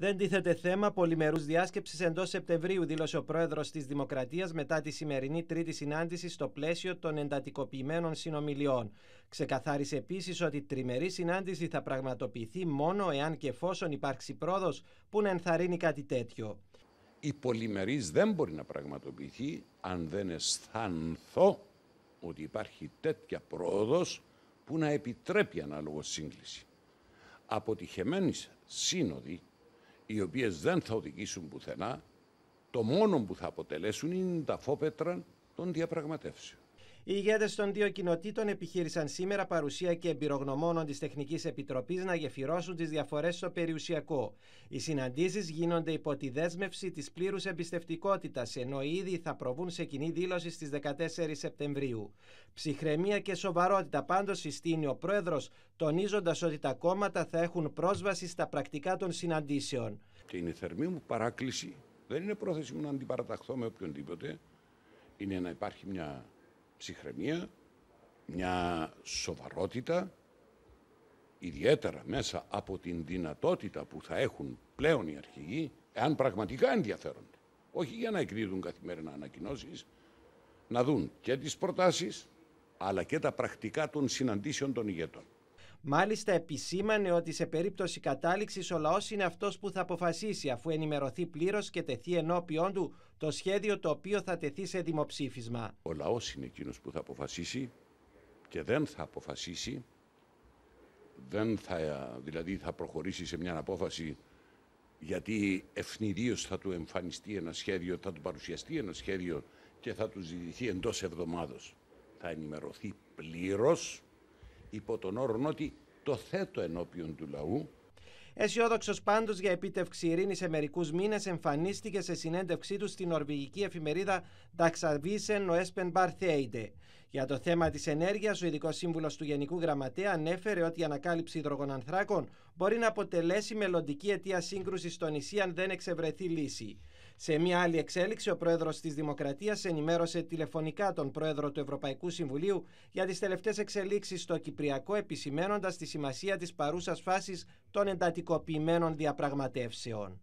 Δεν τίθεται θέμα πολυμερούς διάσκεψης εντός Σεπτεμβρίου, δήλωσε ο πρόεδρος της Δημοκρατίας μετά τη σημερινή τρίτη συνάντηση στο πλαίσιο των εντατικοποιημένων συνομιλιών. Ξεκαθάρισε επίσης ότι η τριμερή συνάντηση θα πραγματοποιηθεί μόνο εάν και εφόσον υπάρξει πρόοδος που να ενθαρρύνει κάτι τέτοιο. Η πολυμερής δεν μπορεί να πραγματοποιηθεί αν δεν αισθανθώ ότι υπάρχει τέτοια πρόοδος που να επιτρέπει ανάλογο σύγκληση. Αποτυχεμένης σύνοδοι οι οποίες δεν θα οδηγήσουν πουθενά, το μόνο που θα αποτελέσουν είναι τα φόπετρα των διαπραγματεύσεων. Οι ηγέτες των δύο κοινοτήτων επιχείρησαν σήμερα παρουσία και εμπειρογνωμόνων της Τεχνικής Επιτροπής να γεφυρώσουν τις διαφορές στο περιουσιακό. Οι συναντήσεις γίνονται υπό τη δέσμευση της πλήρους εμπιστευτικότητας, ενώ ήδη θα προβούν σε κοινή δήλωση στις 14 Σεπτεμβρίου. Ψυχραιμία και σοβαρότητα πάντως συστήνει ο πρόεδρος, τονίζοντας ότι τα κόμματα θα έχουν πρόσβαση στα πρακτικά των συναντήσεων. Και είναι θερμή μου παράκληση. Δεν είναι πρόθεση μου να αντιπαραταχθώ με οποιονδήποτε. Είναι να υπάρχει μια ψυχραιμία, μια σοβαρότητα, ιδιαίτερα μέσα από την δυνατότητα που θα έχουν πλέον οι αρχηγοί, εάν πραγματικά ενδιαφέρονται, όχι για να εκδίδουν καθημερινά ανακοινώσεις, να δουν και τις προτάσεις, αλλά και τα πρακτικά των συναντήσεων των ηγετών. Μάλιστα, επισήμανε ότι σε περίπτωση κατάληξης ο λαός είναι αυτός που θα αποφασίσει, αφού ενημερωθεί πλήρως και τεθεί ενώπιον του το σχέδιο το οποίο θα τεθεί σε δημοψήφισμα. Ο λαός είναι εκείνος που θα αποφασίσει και δεν θα αποφασίσει. Δεν θα, δηλαδή θα προχωρήσει σε μια απόφαση γιατί ευνηδίως θα του εμφανιστεί ένα σχέδιο, θα του παρουσιαστεί ένα σχέδιο και θα του ζητηθεί εντός εβδομάδος. Θα ενημερωθεί πλήρως υπό τον όρο ότι το θέτω ενώπιον του λαού. Αισιόδοξος πάντως για επίτευξη ειρήνης σε μερικούς μήνες, εμφανίστηκε σε συνέντευξή του στην νορβηγική εφημερίδα Dagsavisen ο Espen Bartheide. Για το θέμα της ενέργειας, ο ειδικός σύμβουλος του Γενικού Γραμματέα ανέφερε ότι η ανακάλυψη υδρογονανθράκων μπορεί να αποτελέσει μελλοντική αιτία σύγκρουσης στο νησί αν δεν εξευρεθεί λύση. Σε μια άλλη εξέλιξη, ο πρόεδρος της Δημοκρατίας ενημέρωσε τηλεφωνικά τον πρόεδρο του Ευρωπαϊκού Συμβουλίου για τις τελευταίες εξελίξεις στο Κυπριακό, επισημένοντας τη σημασία της παρούσας φάσης των εντατικοποιημένων διαπραγματεύσεων.